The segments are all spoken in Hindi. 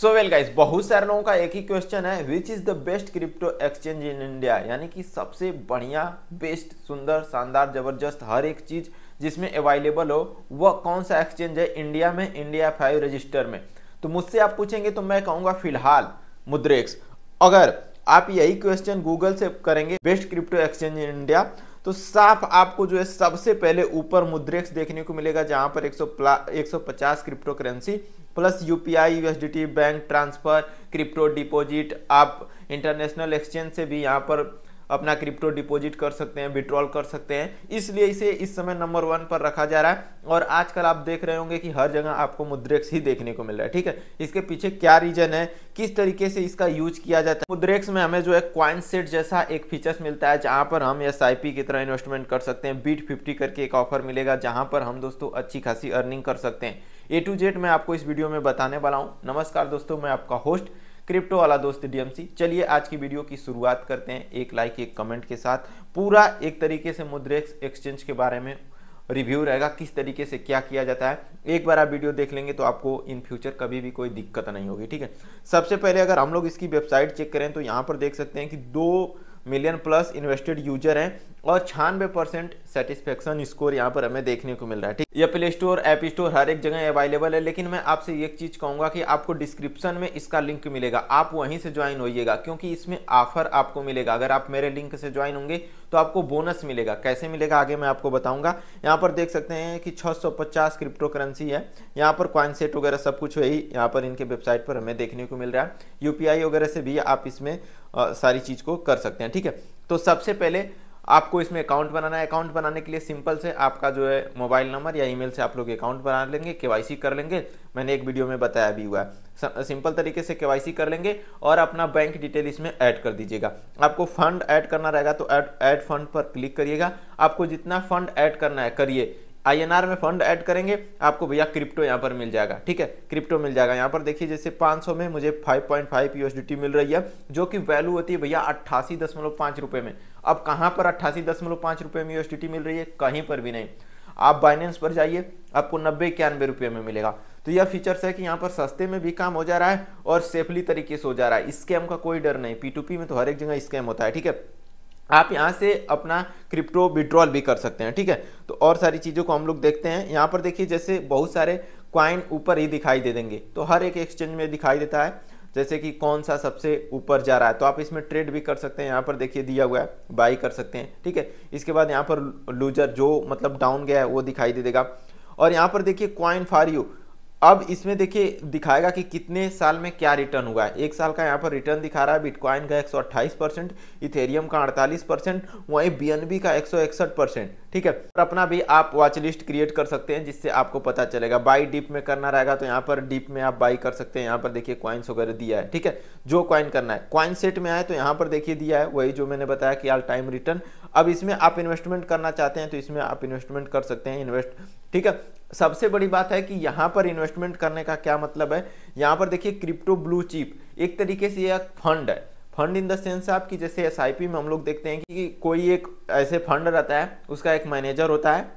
सो वेल गाइस बहुत सारे लोगों का एक ही क्वेश्चन है which is the best crypto exchange in India यानी कि सबसे बढ़िया बेस्ट सुंदर शानदार जबरदस्त हर एक चीज जिसमें अवेलेबल हो वह कौन सा एक्सचेंज है इंडिया में इंडिया फाइव रजिस्टर में तो मुझसे आप पूछेंगे तो मैं कहूंगा फिलहाल मुद्रेक्स अगर आप यही क्वेश्चन गूगल से करेंगे best crypto exchange in India तो साफ आपको जो है सबसे पहले ऊपर मुद्रेक्स देखने को मिलेगा जहां पर 100 150 crypto currency plus UPI USDT bank transfer crypto deposit आप इंटरनेशनल एक्सचेंज से भी यहां पर अपना क्रिप्टो डिपॉजिट कर सकते हैं विड्रॉल कर सकते हैं इसलिए इसे इस समय नंबर वन पर रखा जा रहा है और आजकल आप देख रहे होंगे कि हर जगह आपको मुद्रेक्स ही देखने को मिल रहा है ठीक है इसके पीछे क्या रीजन है किस तरीके से इसका यूज किया जाता है मुद्रेक्स में हमें जो है क्वाइन सेट जैसा एक फीचर्स मिलता है जहाँ पर हम एस की तरह इन्वेस्टमेंट कर सकते हैं बीट फिफ्टी करके एक ऑफर मिलेगा जहाँ पर हम दोस्तों अच्छी खासी अर्निंग कर सकते हैं ए टू जेड मैं आपको इस वीडियो में बताने वाला हूँ नमस्कार दोस्तों मैं आपका होस्ट क्रिप्टो वाला दोस्त डीएमसी चलिए आज की वीडियो की शुरुआत करते हैं एक लाइक एक कमेंट के साथ पूरा एक तरीके से मुद्रेक्स एक्सचेंज के बारे में रिव्यू रहेगा किस तरीके से क्या किया जाता है एक बार आप वीडियो देख लेंगे तो आपको इन फ्यूचर कभी भी कोई दिक्कत नहीं होगी ठीक है सबसे पहले अगर हम लोग इसकी वेबसाइट चेक करें तो यहाँ पर देख सकते हैं कि दो मिलियन प्लस इन्वेस्टेड यूजर हैं और छियानवे परसेंट सेटिस्फेक्शन स्कोर यहाँ पर हमें देखने को मिल रहा है ठीक यह प्ले स्टोर ऐप स्टोर हर एक जगह अवेलेबल है लेकिन मैं आपसे एक चीज़ कहूंगा कि आपको डिस्क्रिप्शन में इसका लिंक मिलेगा आप वहीं से ज्वाइन होइएगा क्योंकि इसमें ऑफर आपको मिलेगा अगर आप मेरे लिंक से ज्वाइन होंगे तो आपको बोनस मिलेगा कैसे मिलेगा आगे मैं आपको बताऊंगा यहाँ पर देख सकते हैं कि छह क्रिप्टो करेंसी है यहाँ पर क्वाइन सेट वगैरह सब कुछ वही यहाँ पर इनके वेबसाइट पर हमें देखने को मिल रहा है यूपीआई वगैरह से भी आप इसमें सारी चीज़ को कर सकते हैं ठीक है तो सबसे पहले आपको इसमें अकाउंट बनाना है अकाउंट बनाने के लिए सिंपल से आपका जो है मोबाइल नंबर या ईमेल से आप लोग अकाउंट बना लेंगे केवाईसी कर लेंगे मैंने एक वीडियो में बताया भी हुआ है सिंपल तरीके से केवाईसी कर लेंगे और अपना बैंक डिटेल इसमें ऐड कर दीजिएगा आपको फंड ऐड करना रहेगा तो ऐड ऐड फंड पर क्लिक करिएगा आपको जितना फंड ऐड करना है करिए आईएनआर में फंड ऐड करेंगे आपको भैया क्रिप्टो यहाँ पर मिल जाएगा ठीक है क्रिप्टो मिल जाएगा यहाँ पर देखिए जैसे 500 में मुझे 5.5 पॉइंट मिल रही है जो कि वैल्यू होती है भैया अट्ठासी रुपए में अब कहाँ पर अट्ठासी रुपए में टी मिल रही है कहीं पर भी नहीं आप बाइनेंस पर जाइए आपको नब्बे इक्यानवे रुपये में मिलेगा तो यह फीचर्स है कि यहाँ पर सस्ते में भी काम हो जा रहा है और सेफली तरीके से हो जा रहा है स्कैम का कोई डर नहीं पी में तो हर एक जगह स्कैम होता है ठीक है आप यहाँ से अपना क्रिप्टो विड्रॉल भी कर सकते हैं ठीक है तो और सारी चीज़ों को हम लोग देखते हैं यहाँ पर देखिए जैसे बहुत सारे क्वाइन ऊपर ही दिखाई दे देंगे तो हर एक एक्सचेंज में दिखाई देता है जैसे कि कौन सा सबसे ऊपर जा रहा है तो आप इसमें ट्रेड भी कर सकते हैं यहाँ पर देखिए दिया हुआ है बाई कर सकते हैं ठीक है इसके बाद यहाँ पर लूजर जो मतलब डाउन गया है वो दिखाई दे देगा और यहाँ पर देखिए क्वाइन फॉर यू अब इसमें देखिए दिखाएगा कि कितने साल में क्या रिटर्न हुआ है एक साल का यहाँ पर रिटर्न दिखा रहा है बिटकॉइन का 128 परसेंट इथेरियम का 48 परसेंट वहीं बीएनबी का एक परसेंट ठीक है और अपना भी आप वॉच लिस्ट क्रिएट कर सकते हैं जिससे आपको पता चलेगा बाई डीप में करना रहेगा तो यहाँ पर डीप में आप बाई कर सकते हैं यहाँ पर देखिए क्वाइंस वगैरह दिया है ठीक है जो क्वाइन करना है क्वाइन सेट में आए तो यहाँ पर देखिए दिया है वही जो मैंने बताया कि आल टाइम रिटर्न अब इसमें आप इन्वेस्टमेंट करना चाहते हैं तो इसमें आप इन्वेस्टमेंट कर सकते हैं इन्वेस्ट ठीक है सबसे बड़ी बात है कि यहाँ पर इन्वेस्टमेंट करने का क्या मतलब है यहाँ पर देखिए क्रिप्टो ब्लू चिप एक तरीके से यह फंड है फंड इन द सेंस आप कि जैसे एस में हम लोग देखते हैं कि कोई एक ऐसे फंड रहता है उसका एक मैनेजर होता है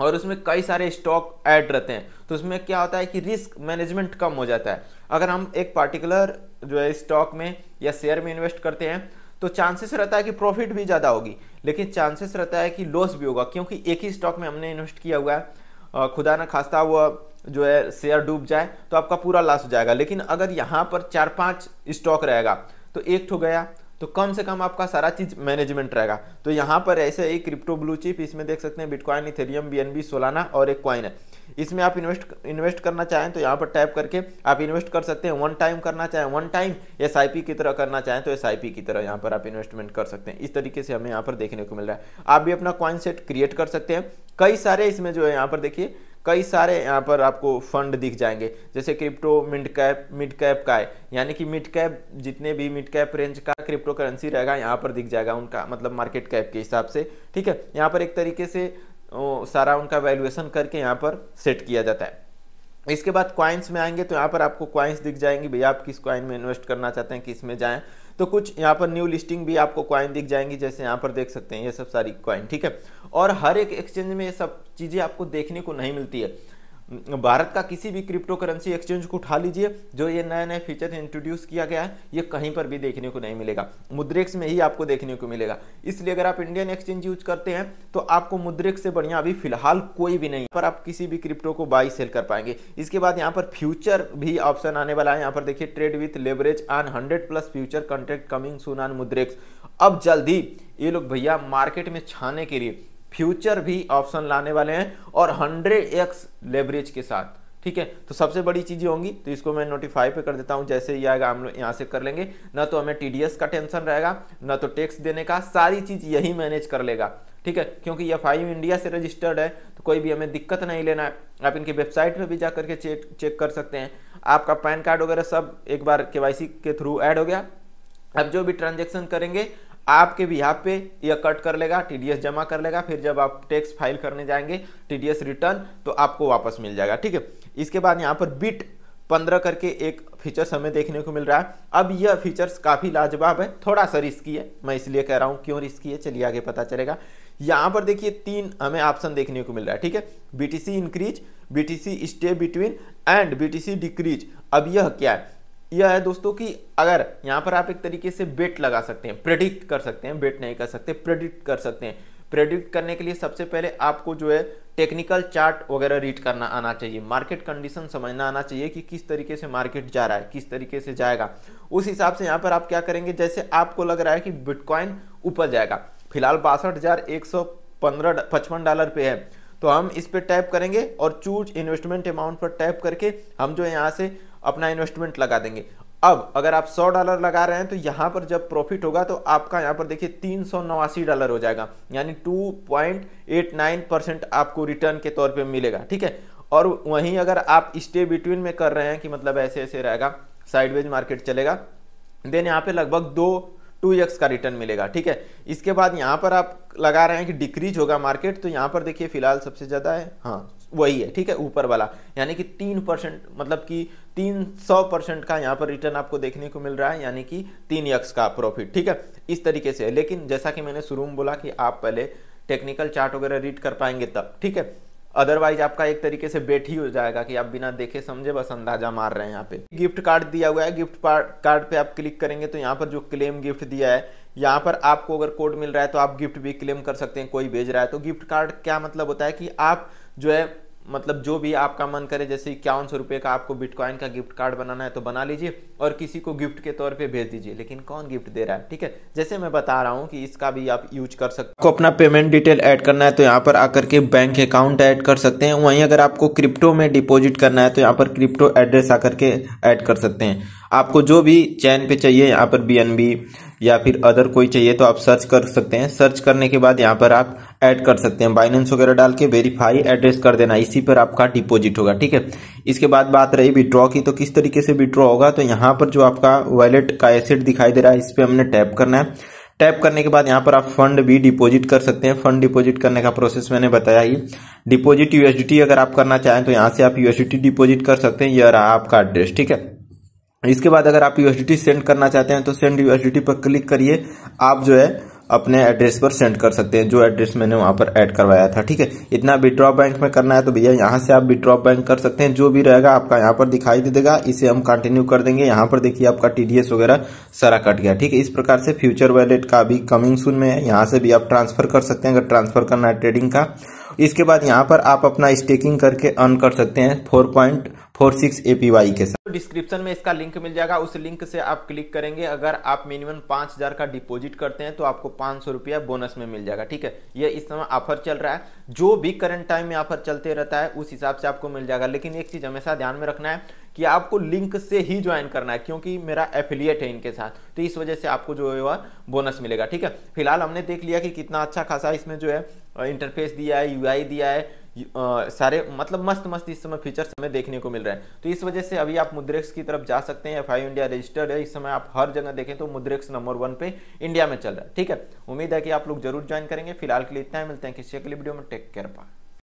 और उसमें कई सारे स्टॉक ऐड रहते हैं तो उसमें क्या होता है कि रिस्क मैनेजमेंट कम हो जाता है अगर हम एक पार्टिकुलर जो है स्टॉक में या शेयर में इन्वेस्ट करते हैं तो चांसेस रहता है कि प्रॉफिट भी ज़्यादा होगी लेकिन चांसेस रहता है कि लॉस भी होगा क्योंकि एक ही स्टॉक में हमने इन्वेस्ट किया हुआ है खुदा न खास्ता वह जो है शेयर डूब जाए तो आपका पूरा लॉस हो जाएगा लेकिन अगर यहाँ पर चार पाँच स्टॉक रहेगा तो एक ठो गया तो कम से कम आपका सारा चीज मैनेजमेंट रहेगा तो यहाँ पर ऐसे एक क्रिप्टो ब्लू चिप इसमें देख सकते हैं बिटकॉइन इथेरियम बीएनबी सोलाना और एक क्वाइन है इसमें आप इन्वेस्ट इन्वेस्ट करना चाहें तो यहाँ पर टाइप करके आप इन्वेस्ट कर सकते हैं वन टाइम करना चाहें वन टाइम एस की तरह करना चाहें तो एस की तरह यहाँ पर आप इन्वेस्टमेंट कर सकते हैं इस तरीके से हमें यहाँ पर देखने को मिल रहा है आप भी अपना क्वाइन सेट क्रिएट कर सकते हैं कई सारे इसमें जो है यहाँ पर देखिए कई सारे यहाँ पर आपको फंड दिख जाएंगे जैसे crypto mid cap mid cap का है यानी कि मिड कैप जितने भी मिड कैप रेंज का क्रिप्टो करेंसी रहेगा यहाँ पर दिख जाएगा उनका मतलब मार्केट कैप के हिसाब से ठीक है यहाँ पर एक तरीके से ओ, सारा उनका वैल्यूएशन करके यहाँ पर सेट किया जाता है इसके बाद क्वाइंस में आएंगे तो यहाँ पर आपको क्वाइंस दिख जाएंगी भैया आप किस क्वाइन में इन्वेस्ट करना चाहते हैं किस में जाएं तो कुछ यहाँ पर न्यू लिस्टिंग भी आपको क्वाइन दिख जाएंगी जैसे यहाँ पर देख सकते हैं ये सब सारी क्वाइन ठीक है और हर एक एक्सचेंज में ये सब चीज़ें आपको देखने को नहीं मिलती है भारत का किसी भी क्रिप्टो करेंसी एक्सचेंज को उठा लीजिए जो ये नया नया फीचर इंट्रोड्यूस किया गया है ये कहीं पर भी देखने को नहीं मिलेगा मुद्रेक्स में ही आपको देखने को मिलेगा इसलिए अगर आप इंडियन एक्सचेंज यूज करते हैं तो आपको मुद्रेक्स से बढ़िया अभी फिलहाल कोई भी नहीं पर आप किसी भी क्रिप्टो को बाई सेल कर पाएंगे इसके बाद यहाँ पर फ्यूचर भी ऑप्शन आने वाला है यहाँ पर देखिए trade with leverage on hundred plus future contract coming soon on Mudrex अब जल्दी ये लोग भैया मार्केट में छाने के लिए फ्यूचर भी ऑप्शन लाने वाले हैं और हंड्रेड एक्स लेवरेज के साथ ठीक है तो सबसे बड़ी चीज़ें होंगी तो इसको मैं नोटिफाई पे कर देता हूँ जैसे ही आएगा हम लोग यहाँ से कर लेंगे ना तो हमें टीडीएस का टेंशन रहेगा ना तो टैक्स देने का सारी चीज़ यही मैनेज कर लेगा ठीक है क्योंकि ये फाइव इंडिया से रजिस्टर्ड है तो कोई भी हमें दिक्कत नहीं लेना है आप इनकी वेबसाइट पर भी जा करके चेक चेक कर सकते हैं आपका पैन कार्ड वगैरह सब एक बार के के थ्रू ऐड हो गया अब जो भी ट्रांजेक्शन करेंगे आपके भी यहाँ पे यह कट कर लेगा टीडीएस जमा कर लेगा फिर जब आप टैक्स फाइल करने जाएंगे टीडीएस रिटर्न तो आपको वापस मिल जाएगा ठीक है इसके बाद यहाँ पर बिट पंद्रह करके एक फीचर्स हमें देखने को मिल रहा है अब यह फीचर्स काफ़ी लाजवाब है थोड़ा सा रिस्की है मैं इसलिए कह रहा हूँ क्यों रिस्की है चलिए आगे पता चलेगा यहाँ पर देखिए तीन हमें ऑप्शन देखने को मिल रहा है ठीक है BTC increase BTC stay between and BTC decrease अब यह क्या है यह है दोस्तों कि अगर यहाँ पर आप एक तरीके से बेट लगा सकते हैं प्रेडिक्ट कर सकते हैं बेट नहीं कर सकते प्रेडिक्ट कर सकते हैं प्रेडिक्ट करने के लिए सबसे पहले आपको जो है टेक्निकल चार्ट वगैरह रीड करना आना चाहिए मार्केट कंडीशन समझना आना चाहिए कि किस तरीके से मार्केट जा रहा है किस तरीके से जाएगा उस हिसाब से यहाँ पर आप क्या करेंगे जैसे आपको लग रहा है कि बिटकॉइन ऊपर जाएगा फिलहाल बासठ हजार एक सौ पंद्रह पचपन डॉलर पे है तो हम इस पर टैप करेंगे और चूज इन्वेस्टमेंट अमाउंट पर टैप करके हम जो यहाँ से अपना इन्वेस्टमेंट लगा देंगे अब अगर आप 100 डॉलर लगा रहे हैं तो यहाँ पर जब प्रॉफिट होगा तो आपका यहाँ पर देखिए तीन डॉलर हो जाएगा यानी 2.89 परसेंट आपको रिटर्न के तौर पे मिलेगा ठीक है और वहीं अगर आप स्टे बिटवीन में कर रहे हैं कि मतलब ऐसे ऐसे रहेगा साइडवेज मार्केट चलेगा देन यहाँ पे लगभग दो टू एक्स का रिटर्न मिलेगा ठीक है इसके बाद यहाँ पर आप लगा रहे हैं कि डिक्रीज होगा मार्केट तो यहाँ पर देखिए फिलहाल सबसे ज़्यादा है हाँ वही है ठीक है ऊपर वाला यानी कि तीन परसेंट मतलब कि तीन सौ परसेंट का यहाँ पर रिटर्न आपको देखने को मिल रहा है यानी कि तीन यक्स का प्रॉफिट ठीक है इस तरीके से लेकिन जैसा कि मैंने शुरू में बोला कि आप पहले टेक्निकल चार्ट वगैरह रीड कर पाएंगे तब ठीक है अदरवाइज आपका एक तरीके से बेट ही हो जाएगा कि आप बिना देखे समझे बस अंदाजा मार रहे हैं यहाँ पे गिफ्ट कार्ड दिया हुआ है गिफ्ट कार्ड पे आप क्लिक करेंगे तो यहाँ पर जो क्लेम गिफ्ट दिया है यहाँ पर आपको अगर कोड मिल रहा है तो आप गिफ्ट भी क्लेम कर सकते हैं कोई भेज रहा है तो गिफ्ट कार्ड क्या मतलब होता है कि आप जो है मतलब जो भी आपका मन करे जैसे इक्यावन सौ रुपये का आपको बिटकॉइन का गिफ्ट कार्ड बनाना है तो बना लीजिए और किसी को गिफ्ट के तौर पे भेज दीजिए लेकिन कौन गिफ्ट दे रहा है ठीक है जैसे मैं बता रहा हूँ कि इसका भी आप यूज कर सकते आपको अपना पेमेंट डिटेल ऐड करना है तो यहाँ पर आकर के बैंक अकाउंट ऐड कर सकते हैं वहीं अगर आपको क्रिप्टो में डिपोजिट करना है तो यहाँ पर क्रिप्टो एड्रेस आकर के ऐड कर सकते हैं आपको जो भी चैन पे चाहिए यहाँ पर बी या फिर अदर कोई चाहिए तो आप सर्च कर सकते हैं सर्च करने के बाद यहाँ पर आप ऐड कर सकते हैं बाइनेंस वगैरह डाल के वेरीफाई एड्रेस कर देना इसी पर आपका डिपॉजिट होगा ठीक है इसके बाद बात रही विड्रॉ की तो किस तरीके से विड्रॉ होगा तो यहाँ पर जो आपका वॉलेट का एसेट दिखाई दे रहा है इस पर हमने टैप करना है टैप करने के बाद यहाँ पर आप फंड भी डिपॉजिट कर सकते हैं फंड डिपॉजिट करने का प्रोसेस मैंने बताया ही डिपॉजिट यूएसडीटी अगर आप करना चाहें तो यहाँ से आप यूएसडीटी डिपॉजिट कर सकते हैं यह रहा आपका एड्रेस ठीक है इसके बाद अगर आप यूएसडीटी सेंड करना चाहते हैं तो सेंड यूएसडीटी पर क्लिक करिए आप जो है अपने एड्रेस पर सेंड कर सकते हैं जो एड्रेस मैंने वहां पर ऐड करवाया था ठीक है इतना विड्रॉ बैंक में करना है तो भैया यहाँ से आप विड्रॉ बैंक कर सकते हैं जो भी रहेगा आपका यहां पर दिखाई दे देगा इसे हम कंटिन्यू कर देंगे यहां पर देखिए आपका टीडीएस वगैरह सारा कट गया ठीक है इस प्रकार से फ्यूचर वैलेट का भी कमिंग सुन में है यहां से भी आप ट्रांसफर कर सकते हैं अगर ट्रांसफर करना है ट्रेडिंग का इसके बाद यहां पर आप अपना स्टेकिंग करके अर्न कर सकते हैं four point four six A P Y के साथ तो डिस्क्रिप्शन में इसका लिंक मिल जाएगा उस लिंक से आप क्लिक करेंगे अगर आप मिनिमम पांच हज़ार का डिपॉजिट करते हैं तो आपको पांच सौ रुपया बोनस में मिल जाएगा ठीक है ये इस समय ऑफर चल रहा है जो भी करंट टाइम में ऑफर चलते रहता है उस हिसाब से आपको मिल जाएगा लेकिन एक चीज़ हमेशा ध्यान में रखना है कि आपको लिंक से ही ज्वाइन करना है क्योंकि मेरा एफिलियट है इनके साथ तो इस वजह से आपको जो है बोनस मिलेगा ठीक है फिलहाल हमने देख लिया कि कितना अच्छा खासा इसमें जो है इंटरफेस दिया है यूआई दिया है आ, सारे मतलब मस्त मस्त इस समय फीचर्स हमें देखने को मिल रहे हैं तो इस वजह से अभी आप मुद्रेक्स की तरफ जा सकते हैं एफ इंडिया रजिस्टर्ड है इस समय आप हर जगह देखें तो मुद्रेक्स नंबर वन पे इंडिया में चल रहा है ठीक है उम्मीद है कि आप लोग जरूर ज्वाइन करेंगे फिलहाल के लिए इतना ही मिलते हैं किसी अगली वीडियो में टेक केयर पाए